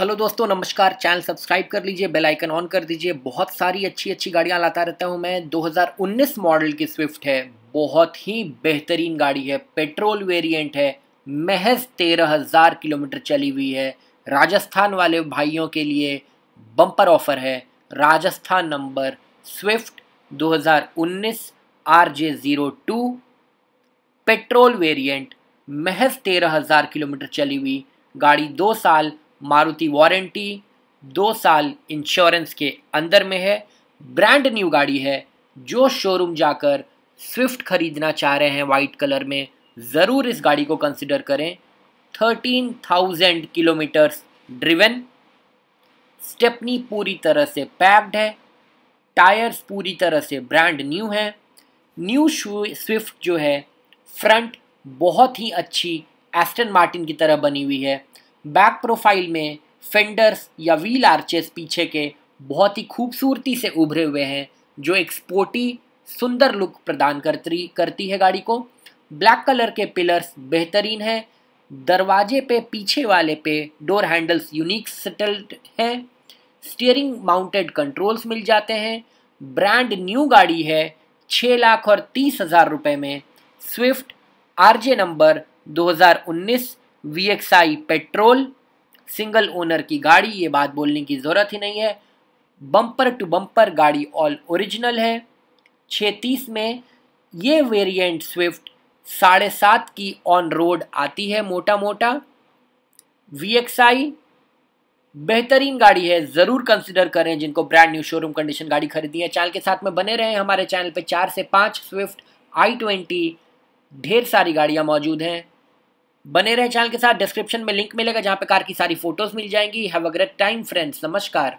hello दोस्तों नमस्कार channel subscribe कर लीजिए बेल आइकन ऑन कर दीजिए बहुत सारी अच्छी अच्छी गाड़ियां लाता रहता हूं मैं 2019 मॉडल की स्विफ्ट है बहुत ही बेहतरीन गाड़ी है पेट्रोल वेरिएंट है महज 13,000 किलोमीटर चली हुई है राजस्थान वाले भाइयों के लिए बम्पर ऑफर है राजस्थान नंबर स्विफ्ट दो हज़ार पेट्रोल वेरियंट महज तेरह किलोमीटर चली हुई गाड़ी दो साल मारुति वारंटी दो साल इंश्योरेंस के अंदर में है ब्रांड न्यू गाड़ी है जो शोरूम जाकर स्विफ्ट खरीदना चाह रहे हैं वाइट कलर में ज़रूर इस गाड़ी को कंसिडर करें thirteen thousand kilometres driven stepney पूरी तरह से पैक्ड है टायर्स पूरी तरह से ब्रांड न्यू है न्यू स्विफ्ट जो है फ्रंट बहुत ही अच्छी एस्टन मार्टिन की तरह बनी हुई है बैक प्रोफाइल में फेंडर्स या व्हील आर्चेस पीछे के बहुत ही खूबसूरती से उभरे हुए हैं जो एक स्पोर्टी सुंदर लुक प्रदान करती करती है गाड़ी को ब्लैक कलर के पिलर्स बेहतरीन हैं दरवाजे पे पीछे वाले पे डोर हैंडल्स यूनिक सेटल्ड हैं स्टीयरिंग माउंटेड कंट्रोल्स मिल जाते हैं ब्रांड न्यू गाड़ी है छः लाख और तीस हज़ार रुपये में Swift RJ number 2019 V petrol single owner की गाड़ी ये बात बोलने की ज़रूरत ही नहीं है बम्पर टू बम्पर गाड़ी ऑल ओरिजिनल है छः में ये वेरिएंट स्विफ्ट साढ़े सात की ऑन रोड आती है मोटा मोटा वी बेहतरीन गाड़ी है ज़रूर कंसिडर करें जिनको ब्रांड न्यू शोरूम कंडीशन गाड़ी खरीदी है चैनल के साथ में बने रहें हमारे चैनल पर चार से पाँच स्विफ्ट आई ट्वेंटी ढेर सारी गाड़ियाँ मौजूद हैं बने रहे चैनल के साथ डिस्क्रिप्शन में लिंक मिलेगा जहां पे कार की सारी फोटोज मिल जाएंगी have a great time friends नमस्कार